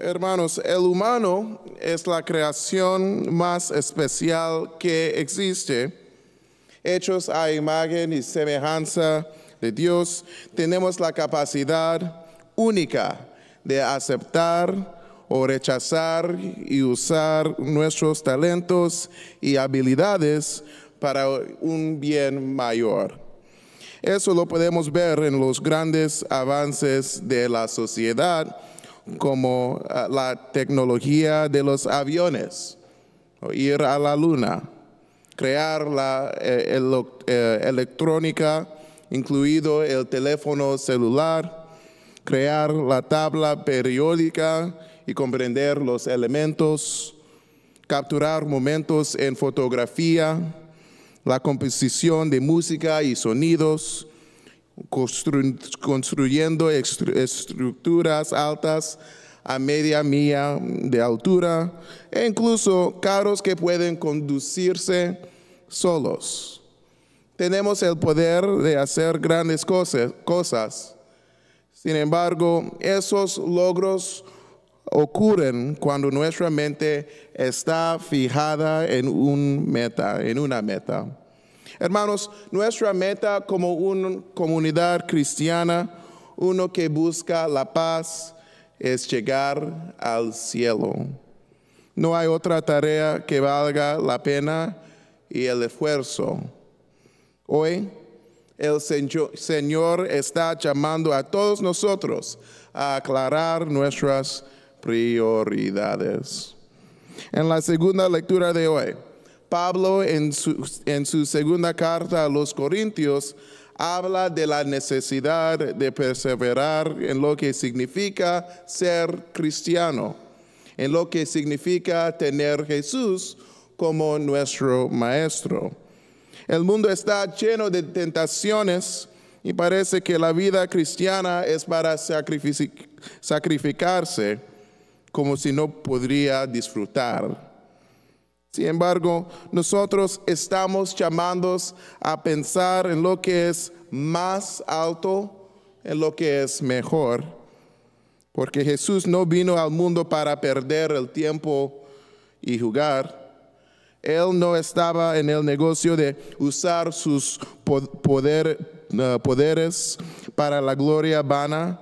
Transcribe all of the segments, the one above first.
Hermanos, el humano es la creación más especial que existe. Hechos a imagen y semejanza de Dios, tenemos la capacidad única de aceptar o rechazar y usar nuestros talentos y habilidades para un bien mayor. Eso lo podemos ver en los grandes avances de la sociedad como ah, la tecnología de los aviones, o ir a la luna, crear la eh, eh, electrónica, incluido el teléfono celular, crear la tabla periódica y comprender los elementos, capturar momentos en fotografía, la composición de música y sonidos, construyendo estructuras altas a media milla de altura e incluso carros que pueden conducirse solos. Tenemos el poder de hacer grandes cosas. cosas. Sin embargo, esos logros ocurren cuando nuestra mente está fijada en un meta, en una meta. Hermanos, nuestra meta como una comunidad cristiana, uno que busca la paz, es llegar al cielo. No hay otra tarea que valga la pena y el esfuerzo. Hoy el Señor está llamando a todos nosotros a aclarar nuestras prioridades. En la segunda lectura de hoy, Pablo en su, segunda carta a los Corintios habla de la necesidad de perseverar en lo que significa ser cristiano, en lo que significa tener Jesús como nuestro maestro. El mundo está lleno de tentaciones y parece que la vida cristiana es para sacrificarse como si no podría disfrutar sin embargo, nosotros estamos llamados a pensar en lo que es más alto, en lo que es mejor, porque Jesús no vino al mundo para perder el tiempo y jugar. Él no estaba en el negocio de usar sus poder, eh, poderes para la gloria vana,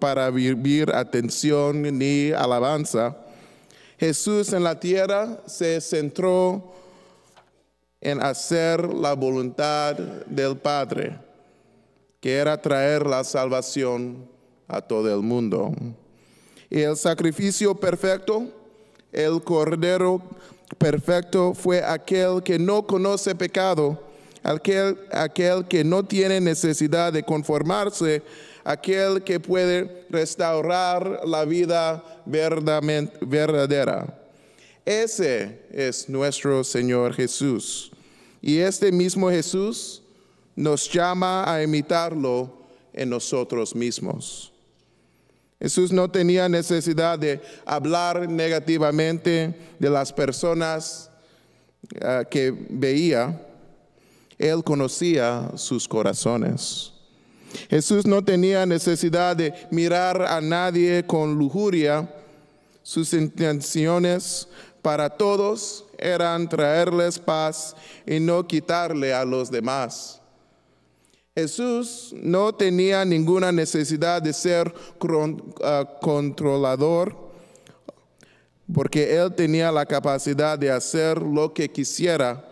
para vivir atención ni alabanza. Jesús en la tierra se centró en hacer la voluntad del Padre, que era traer la salvación a todo el mundo. Y el sacrificio perfecto, el cordero perfecto fue aquel que no conoce pecado, aquel, aquel que no tiene necesidad de conformarse, aquel que puede restaurar la vida verdadera. Ese es nuestro Señor Jesús. Y este mismo Jesús nos llama a imitarlo en nosotros mismos. Jesús no tenía necesidad de hablar negativamente de las personas eh, que veía. Él conocía sus corazones. Jesús no tenía necesidad de mirar a nadie con lujuria. Sus intenciones para todos eran traerles paz y no quitarle a los demás. Jesús no tenía ninguna necesidad de ser ah, controlador porque él tenía la capacidad de hacer lo que quisiera,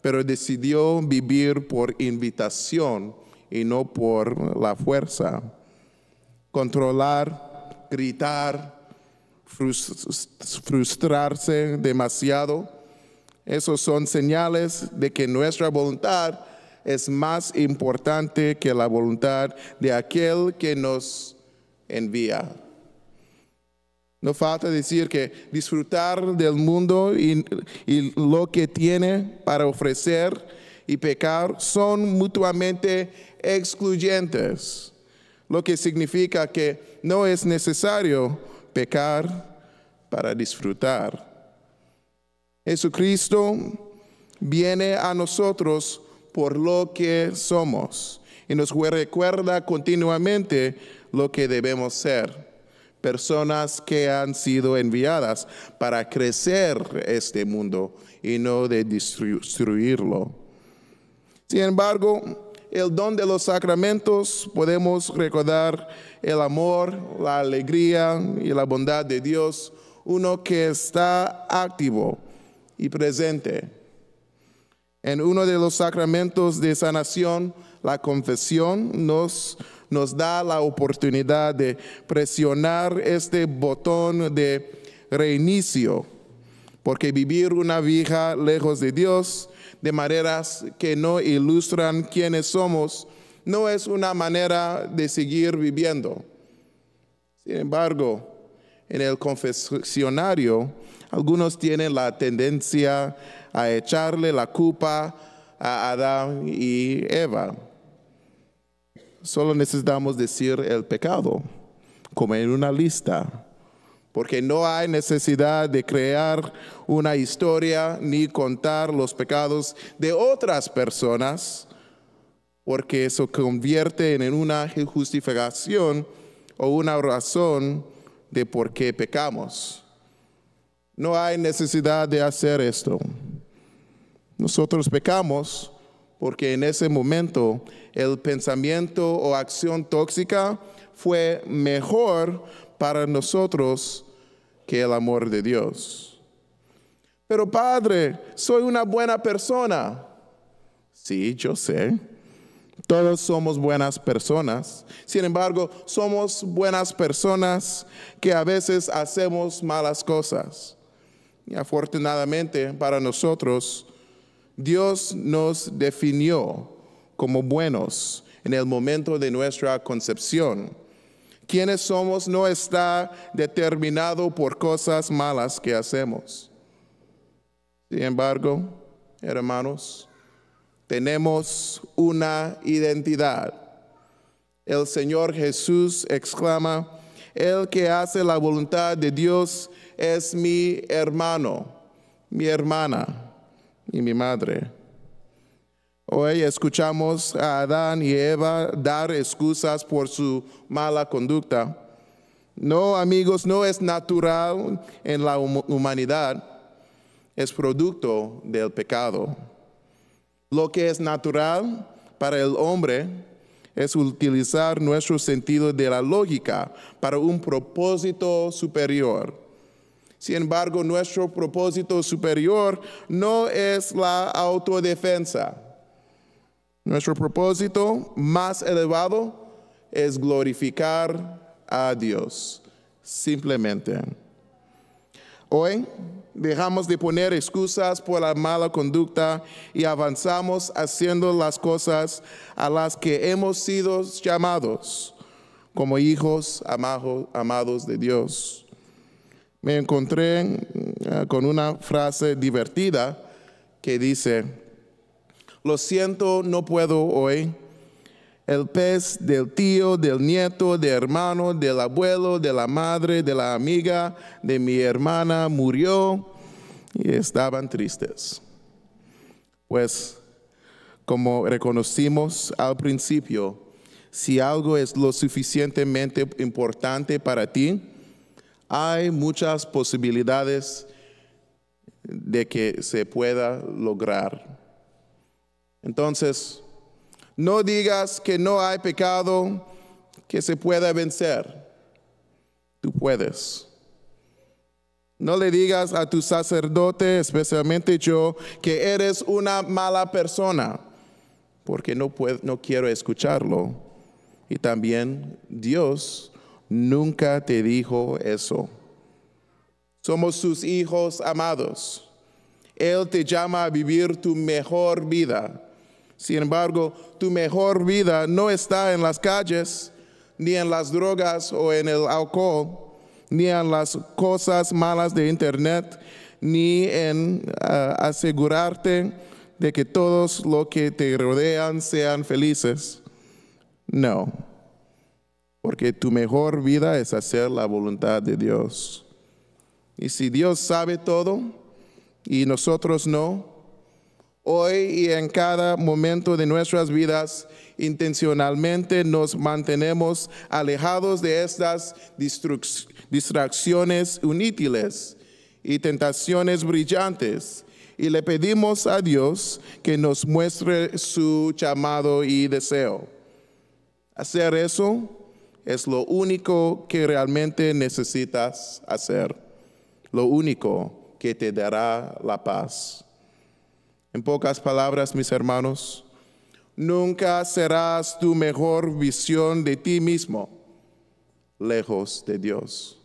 pero decidió vivir por invitación y no por la fuerza. Controlar, gritar, frustrarse demasiado, esos son señales de que nuestra voluntad es más importante que la voluntad de aquel que nos envía. No falta decir que disfrutar del mundo y, lo que tiene para ofrecer y pecar son mutuamente excluyentes, lo que significa que no es necesario pecar para disfrutar. Jesucristo viene a nosotros por lo que somos y nos recuerda continuamente lo que debemos ser. Personas que han sido enviadas para crecer este mundo y no de destruirlo. Sin embargo, el don de los sacramentos, podemos recordar el amor, la alegría y la bondad de Dios, uno que está activo y presente. En uno de los sacramentos de sanación, la confesión nos, nos da la oportunidad de presionar este botón de reinicio, porque vivir una vida lejos de Dios de maneras que no ilustran quiénes somos, no es una manera de seguir viviendo. Sin embargo, en el confesionario, algunos tienen la tendencia a echarle la culpa a Adán y Eva. Solo necesitamos decir el pecado, como en una lista porque no hay necesidad de crear una historia ni contar los pecados de otras personas, porque eso convierte en una justificación o una razón de por qué pecamos. No hay necesidad de hacer esto. Nosotros pecamos porque en ese momento el pensamiento o acción tóxica fue mejor para nosotros que el amor de Dios. Pero Padre, soy una buena persona. Sí, yo sé. Todos somos buenas personas. Sin embargo, somos buenas personas que a veces hacemos malas cosas. Y afortunadamente para nosotros, Dios nos definió como buenos en el momento de nuestra concepción. Quienes somos no está determinado por cosas malas que hacemos. Sin embargo, hermanos, tenemos una identidad. El Señor Jesús exclama, el que hace la voluntad de Dios es mi hermano, mi hermana y mi madre. Hoy escuchamos a Adán y Eva dar excusas por su mala conducta. No, amigos, no es natural en la humanidad, es producto del pecado. Lo que es natural para el hombre es utilizar nuestro sentido de la lógica para un propósito superior. Sin embargo, nuestro propósito superior no es la autodefensa nuestro propósito más elevado es glorificar a Dios, simplemente. Hoy dejamos de poner excusas por la mala conducta y avanzamos haciendo las cosas a las que hemos sido llamados como hijos amados de Dios. Me encontré eh, con una frase divertida que dice, lo siento, no puedo hoy. El pez del tío, del nieto, del hermano, del abuelo, de la madre, de la amiga, de mi hermana murió y estaban tristes. Pues, como reconocimos al principio, si algo es lo suficientemente importante para ti, hay muchas posibilidades de que se pueda lograr. Entonces, no digas que no hay pecado que se pueda vencer. Tú puedes. No le digas a tu sacerdote, especialmente yo, que eres una mala persona, porque no, puedo, no quiero escucharlo. Y también Dios nunca te dijo eso. Somos sus hijos amados. Él te llama a vivir tu mejor vida. Sin embargo, tu mejor vida no está en las calles, ni en las drogas o en el alcohol, ni en las cosas malas de Internet, ni en ah, asegurarte de que todos los que te rodean sean felices. No, porque tu mejor vida es hacer la voluntad de Dios. Y si Dios sabe todo y nosotros no, Hoy y en cada momento de nuestras vidas, intencionalmente nos mantenemos alejados de estas distracciones inútiles y tentaciones brillantes y le pedimos a Dios que nos muestre su llamado y deseo. Hacer eso es lo único que realmente necesitas hacer, lo único que te dará la paz. En pocas palabras, mis hermanos, nunca serás tu mejor visión de ti mismo lejos de Dios.